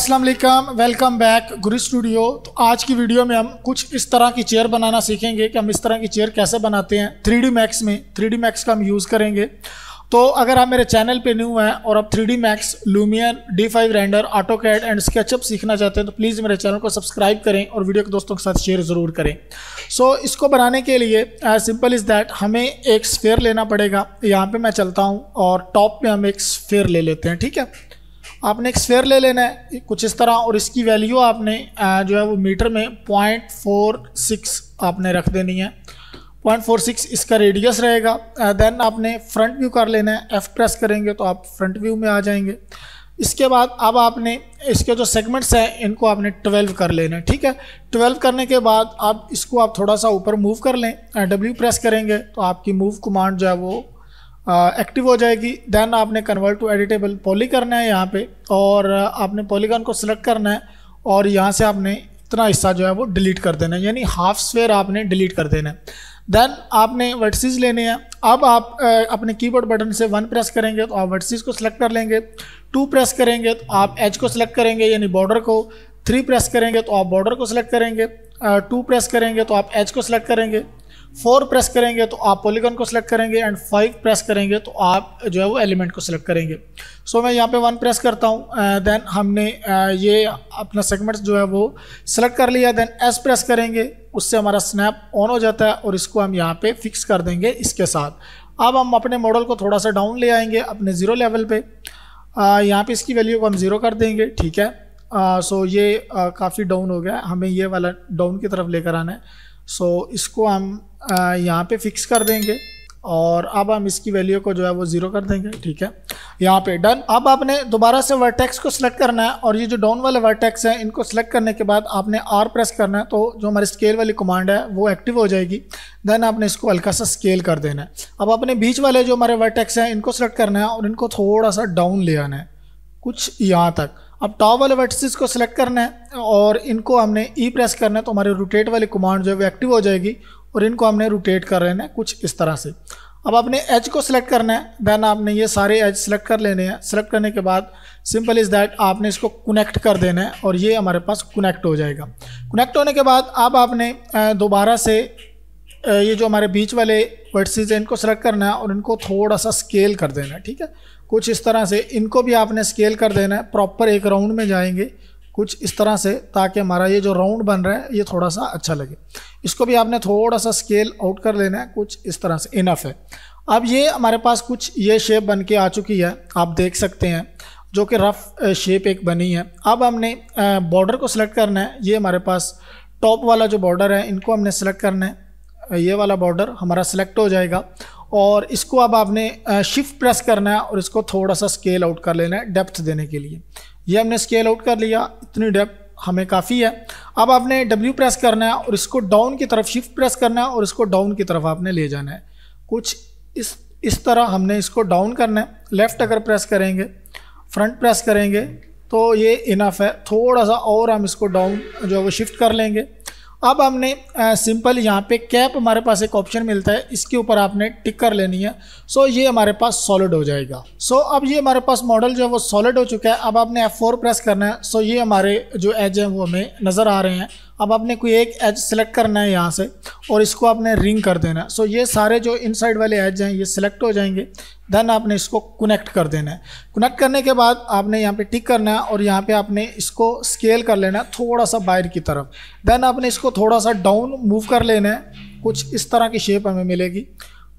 अस्सलाम वालेकुम welcome back गुरु स्टूडियो तो आज की वीडियो में हम कुछ इस तरह की चेयर बनाना सीखेंगे कि हम इस तरह की चेयर कैसे बनाते हैं थ्री मैक्स में थ्री मैक्स का हम यूज़ करेंगे तो अगर आप मेरे चैनल पे न्यू हैं और आप three max Lumion D five render AutoCAD and SketchUp सीखना चाहते हैं तो प्लीज़ मेरे चैनल को सब्सक्राइब करें और वीडियो को दोस्तों के साथ शेयर ज़रूर करें सो so, इसको बनाने के लिए एज सिंपल इज़ दैट हमें एक स्फेयर लेना पड़ेगा यहाँ पर मैं चलता हूँ और टॉप पर हम एक स्फेयर ले लेते हैं ठीक है आपने एक स्फेयर ले लेना है कुछ इस तरह और इसकी वैल्यू आपने जो है वो मीटर में पॉइंट फोर सिक्स आपने रख देनी है पॉइंट फोर सिक्स इसका रेडियस रहेगा देन आपने फ्रंट व्यू कर लेना है एफ़ प्रेस करेंगे तो आप फ्रंट व्यू में आ जाएंगे इसके बाद अब आपने इसके जो सेगमेंट्स हैं इनको आपने 12 कर लेना है ठीक है 12 करने के बाद आप इसको आप थोड़ा सा ऊपर मूव कर लें डब्ल्यू प्रेस करेंगे तो आपकी मूव कमांड जो है वो एक्टिव हो जाएगी देन आपने कन्वर्ट टू एडिटेबल पॉली करना है यहाँ पे और आपने पॉलीगन को सिलेक्ट करना है और यहाँ से आपने इतना हिस्सा जो है वो डिलीट कर देना है यानी हाफ स्वेयर आपने डिलीट कर देना है देन आपने वर्टिस लेने हैं अब आप अपने कीबोर्ड बटन से वन प्रेस करेंगे तो आप वर्टिस को सिलेक्ट कर लेंगे टू प्रेस करेंगे तो आप एच को सिलेक्ट करेंगे यानी बॉर्डर को थ्री प्रेस करेंगे तो आप बॉर्डर को सिलेक्ट करेंगे टू प्रेस करेंगे तो आप एच को सिलेक्ट करेंगे फोर प्रेस करेंगे तो आप पॉलीगन को सिलेक्ट करेंगे एंड फाइव प्रेस करेंगे तो आप जो है वो एलिमेंट को सिलेक्ट करेंगे सो so, मैं यहाँ पे वन प्रेस करता हूँ देन uh, हमने uh, ये अपना सेगमेंट जो है वो सिलेक्ट कर लिया देन एस प्रेस करेंगे उससे हमारा स्नैप ऑन हो जाता है और इसको हम यहाँ पे फिक्स कर देंगे इसके साथ अब हम अपने मॉडल को थोड़ा सा डाउन ले आएंगे अपने ज़ीरो लेवल पर यहाँ पर इसकी वैल्यू को हम ज़ीरो कर देंगे ठीक है सो uh, so, ये काफ़ी डाउन हो गया हमें ये वाला डाउन की तरफ लेकर आना है सो so, इसको हम यहाँ पे फिक्स कर देंगे और अब हम इसकी वैल्यू को जो है वो ज़ीरो कर देंगे ठीक है यहाँ पे डन अब आपने दोबारा से वर्टेक्स को सिलेक्ट करना है और ये जो डाउन वाले वर्टेक्स हैं इनको सिलेक्ट करने के बाद आपने आर प्रेस करना है तो जो हमारी स्केल वाली कमांड है वो एक्टिव हो जाएगी देन आपने इसको हल्का सा स्केल कर देना है अब आपने बीच वाले जो हमारे वर्टेक्स हैं इनको सिलेक्ट करना है और इनको थोड़ा सा डाउन ले आना है कुछ यहाँ तक अब टॉप वाले वर्टिसेस को सिलेक्ट करना है और इनको हमने ई e प्रेस करना है तो हमारे रोटेट वाली कमांड जो है वो एक्टिव हो जाएगी और इनको हमने रोटेट कर रहे हैं कुछ इस तरह से अब आपने एज को सिलेक्ट करना है देन आपने ये सारे एज सिलेक्ट कर लेने हैं सिलेक्ट करने के बाद सिंपल इज़ दैट आपने इसको कनेक्ट कर देना है और ये हमारे पास कनेक्ट हो जाएगा कनेक्ट होने के बाद अब आपने दोबारा से ये जो हमारे बीच वाले वर्डसीज हैं इनको सेलेक्ट करना है और इनको थोड़ा सा स्केल कर देना है ठीक है कुछ इस तरह से इनको भी आपने स्केल कर देना है प्रॉपर एक राउंड में जाएंगे कुछ इस तरह से ताकि हमारा ये जो राउंड बन रहा है ये थोड़ा सा अच्छा लगे इसको भी आपने थोड़ा सा स्केल आउट कर लेना है कुछ इस तरह से इनफ है अब ये हमारे पास कुछ ये शेप बन के आ चुकी है आप देख सकते हैं जो कि रफ़ शेप एक बनी है अब हमने बॉर्डर को सिलेक्ट करना है ये हमारे पास टॉप वाला जो बॉर्डर है इनको हमने सेलेक्ट करना है ये वाला बॉर्डर हमारा सेलेक्ट हो जाएगा और इसको अब आपने शिफ्ट प्रेस करना है और इसको थोड़ा सा स्केल आउट कर लेना है डेप्थ देने के लिए ये हमने स्केल आउट कर लिया इतनी डेप हमें काफ़ी है अब आपने डब्ल्यू प्रेस करना है और इसको डाउन की तरफ शिफ्ट प्रेस करना है और इसको डाउन की तरफ आपने ले जाना है कुछ इस इस तरह हमने इसको डाउन करना है लेफ़्ट अगर प्रेस करेंगे फ्रंट प्रेस करेंगे तो ये इनफ है थोड़ा सा और हम इसको डाउन जो है वो शिफ्ट कर लेंगे अब हमने सिंपल यहाँ पे कैप हमारे पास एक ऑप्शन मिलता है इसके ऊपर आपने टिक कर लेनी है सो ये हमारे पास सॉलिड हो जाएगा सो अब ये हमारे पास मॉडल जो है वो सॉलिड हो चुका है अब आपने F4 प्रेस करना है सो ये हमारे जो एज हैं वो हमें नज़र आ रहे हैं अब आपने कोई एक एज सेलेक्ट करना है यहाँ से और इसको आपने रिंग कर देना है सो ये सारे जो इनसाइड वाले एज हैं ये सिलेक्ट हो जाएंगे देन आपने इसको कनेक्ट कर देना है कनेक्ट करने के बाद आपने यहाँ पे टिक करना है और यहाँ पे आपने इसको स्केल कर लेना है थोड़ा सा बाहर की तरफ देन आपने इसको थोड़ा सा डाउन मूव कर लेना है कुछ इस तरह की शेप हमें मिलेगी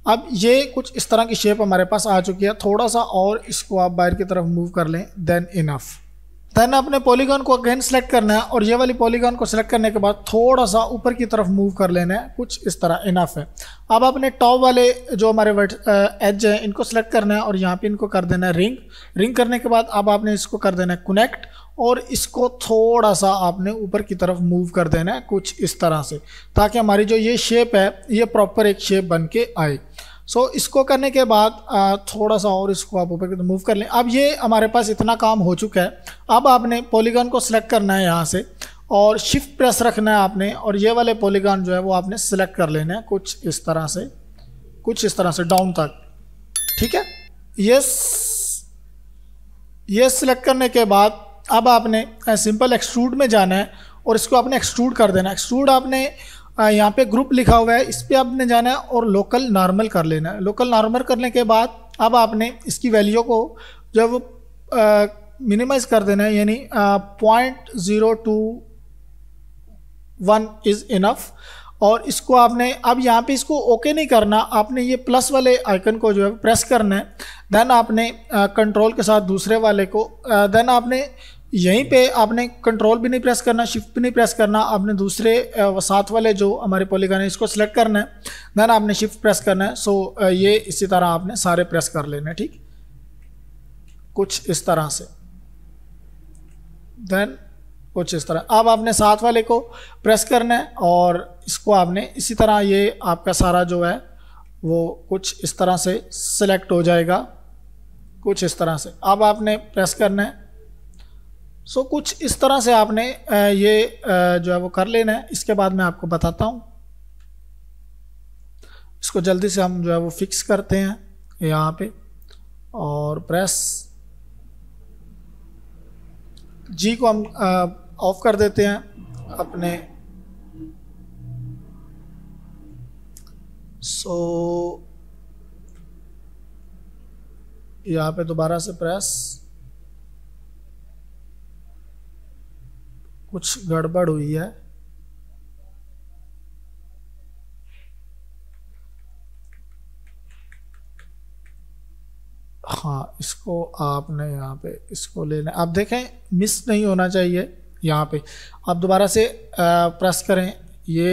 अब ये कुछ इस तरह की शेप हमारे पास आ चुकी है थोड़ा सा और इसको आप बाहर की तरफ मूव कर लें देन इनफ़ देन अपने पॉलीगॉन को अगेन सेलेक्ट करना है और ये वाली पॉलीगॉन को सेलेक्ट करने के बाद थोड़ा सा ऊपर की तरफ मूव कर लेना है कुछ इस तरह इनफ है अब अपने टॉप वाले जो हमारे एज हैं इनको सेलेक्ट करना है और यहाँ पे इनको कर देना है रिंग रिंग करने के बाद अब आपने इसको कर देना है कनेक्ट और इसको थोड़ा सा आपने ऊपर की तरफ मूव कर देना है कुछ इस तरह से ताकि हमारी जो ये शेप है ये प्रॉपर एक शेप बन के आए सो so, इसको करने के बाद थोड़ा सा और इसको आप ऊपर तो मूव कर लें अब ये हमारे पास इतना काम हो चुका है अब आपने पॉलीगन को सिलेक्ट करना है यहाँ से और शिफ्ट प्रेस रखना है आपने और ये वाले पॉलीगन जो है वो आपने सेलेक्ट कर लेना है कुछ इस तरह से कुछ इस तरह से डाउन तक ठीक है ये ये सिलेक्ट करने के बाद अब आपने सिंपल एक्सट्रूड में जाना है और इसको आपने एक्सट्रूड कर देना एक्सट्रूड आपने यहाँ पे ग्रुप लिखा हुआ है इस पर आपने जाना है और लोकल नॉर्मल कर लेना है लोकल नॉर्मल करने के बाद अब आपने इसकी वैल्यू को जब मिनिमाइज कर देना है यानी point zero two one is enough और इसको आपने अब यहाँ पे इसको ओके नहीं करना आपने ये प्लस वाले आइकन को जो है प्रेस करना है देन आपने कंट्रोल के साथ दूसरे वाले को देन आपने यहीं पे आपने कंट्रोल भी नहीं प्रेस करना शिफ्ट भी नहीं प्रेस करना आपने दूसरे साथ वाले जो हमारे पॉलीगन है इसको सिलेक्ट करना है देन आपने शिफ्ट प्रेस करना है सो ये इसी तरह आपने सारे प्रेस कर लेने ठीक कुछ इस तरह से देन कुछ इस तरह अब आपने साथ वाले को प्रेस करना है और इसको आपने इसी तरह ये आपका सारा जो है वो कुछ इस तरह से सिलेक्ट हो जाएगा कुछ इस तरह से अब आपने प्रेस करना है सो so, कुछ इस तरह से आपने ये जो है वो कर लेना है इसके बाद मैं आपको बताता हूँ इसको जल्दी से हम जो है वो फिक्स करते हैं यहाँ पे और प्रेस जी को हम ऑफ कर देते हैं अपने सो यहाँ पे दोबारा से प्रेस कुछ गड़बड़ हुई है हाँ इसको आपने यहाँ पे इसको लेना आप देखें मिस नहीं होना चाहिए यहाँ पे आप दोबारा से प्रेस करें ये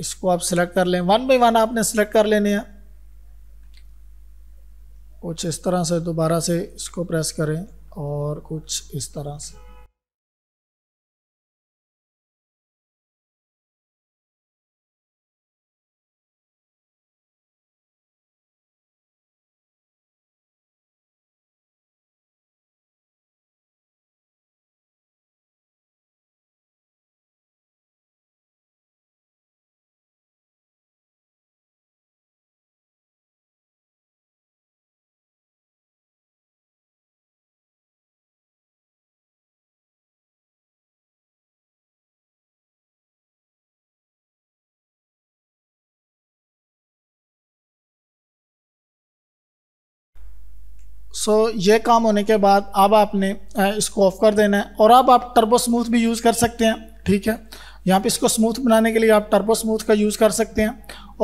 इसको आप सिलेक्ट कर लें वन बाई वन आपने सिलेक्ट कर लेने हैं कुछ इस तरह से दोबारा से इसको प्रेस करें और कुछ इस तरह से सो so, ये काम होने के बाद अब आपने इसको ऑफ कर देना है और अब आप टर्बो स्मूथ भी यूज़ कर सकते हैं ठीक है यहाँ पे इसको स्मूथ बनाने के लिए आप टर्बो स्मूथ का यूज़ कर सकते हैं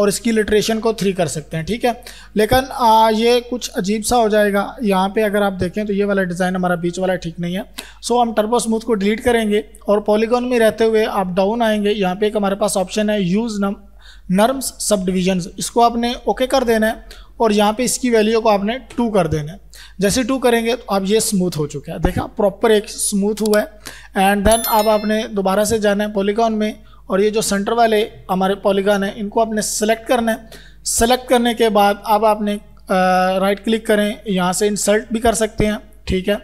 और इसकी लिट्रेशन को थ्री कर सकते हैं ठीक है लेकिन आ, ये कुछ अजीब सा हो जाएगा यहाँ पे अगर आप देखें तो ये वाला डिज़ाइन हमारा बीच वाला ठीक नहीं है सो हम टर्बो स्मूथ को डिलीट करेंगे और पॉलीगॉन में रहते हुए आप डाउन आएंगे यहाँ पे एक हमारे पास ऑप्शन है use num NURMS sub divisions इसको आपने ओके कर देना है और यहाँ पे इसकी वैल्यू को आपने टू कर देना है जैसे टू करेंगे तो अब ये स्मूथ हो चुका है देखा प्रॉपर एक स्मूथ हुआ है एंड देन अब आपने दोबारा से जाना है पॉलीगॉन में और ये जो सेंटर वाले हमारे पॉलीगॉन है इनको आपने सेलेक्ट करना है सेलेक्ट करने के बाद अब आपने राइट क्लिक करें यहाँ से इंसल्ट भी कर सकते हैं ठीक है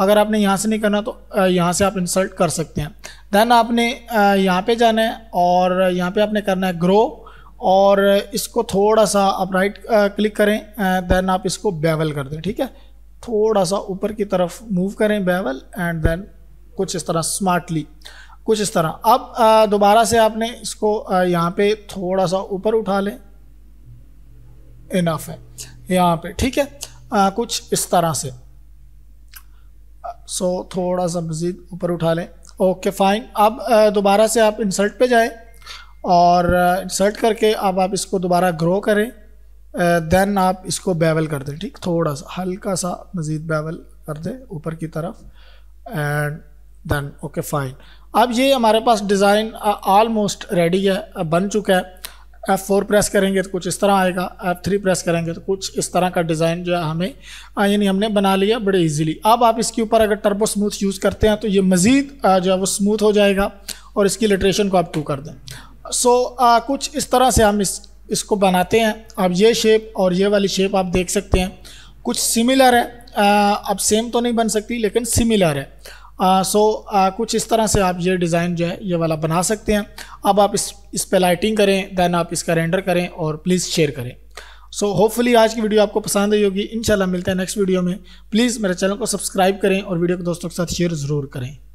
अगर आपने यहाँ से नहीं करना तो यहाँ से आप इंसल्ट कर सकते हैं देन आपने यहाँ पे जाना है और यहाँ पे आपने करना है ग्रो और इसको थोड़ा सा आप राइट क्लिक करें देन आप इसको बेवल कर दें ठीक है थोड़ा सा ऊपर की तरफ मूव करें बेवल एंड देन कुछ इस तरह स्मार्टली कुछ इस तरह अब दोबारा से आपने इसको यहाँ पे थोड़ा सा ऊपर उठा लें इनफ है यहाँ पे ठीक है आ, कुछ इस तरह से सो थोड़ा सा मज़ीद ऊपर उठा लें ओके फाइन अब दोबारा से आप इंसर्ट पे जाएं और इंसर्ट करके अब आप इसको दोबारा ग्रो करें देन uh, आप इसको बेवल कर दें ठीक थोड़ा सा हल्का सा मज़ीद बेवल कर दें ऊपर की तरफ एंड देन ओके फाइन अब ये हमारे पास डिज़ाइन आलमोस्ट रेडी है uh, बन चुका है एफ़ फोर प्रेस करेंगे तो कुछ इस तरह आएगा एफ़ थ्री प्रेस करेंगे तो कुछ इस तरह का डिज़ाइन जो है हमें uh, यानी हमने बना लिया बड़े इजीली अब आप इसके ऊपर अगर टर्बो स्मूथ यूज़ करते हैं तो ये मज़ीद जो है वो स्मूथ हो जाएगा और इसकी लिट्रेशन को आप टू कर दें सो so, कुछ इस तरह से हम इस इसको बनाते हैं अब ये शेप और ये वाली शेप आप देख सकते हैं कुछ सिमिलर है आ, अब सेम तो नहीं बन सकती लेकिन सिमिलर है आ, सो आ, कुछ इस तरह से आप ये डिज़ाइन जो है ये वाला बना सकते हैं अब आप इस इस पर लाइटिंग करें दैन आप इसका रेंडर करें और प्लीज़ शेयर करें सो so, होपफुली आज की वीडियो आपको पसंद आई होगी इंशाल्लाह मिलते हैं नेक्स्ट वीडियो में प्लीज़ मेरे चैनल को सब्सक्राइब करें और वीडियो को दोस्तों के साथ शेयर ज़रूर करें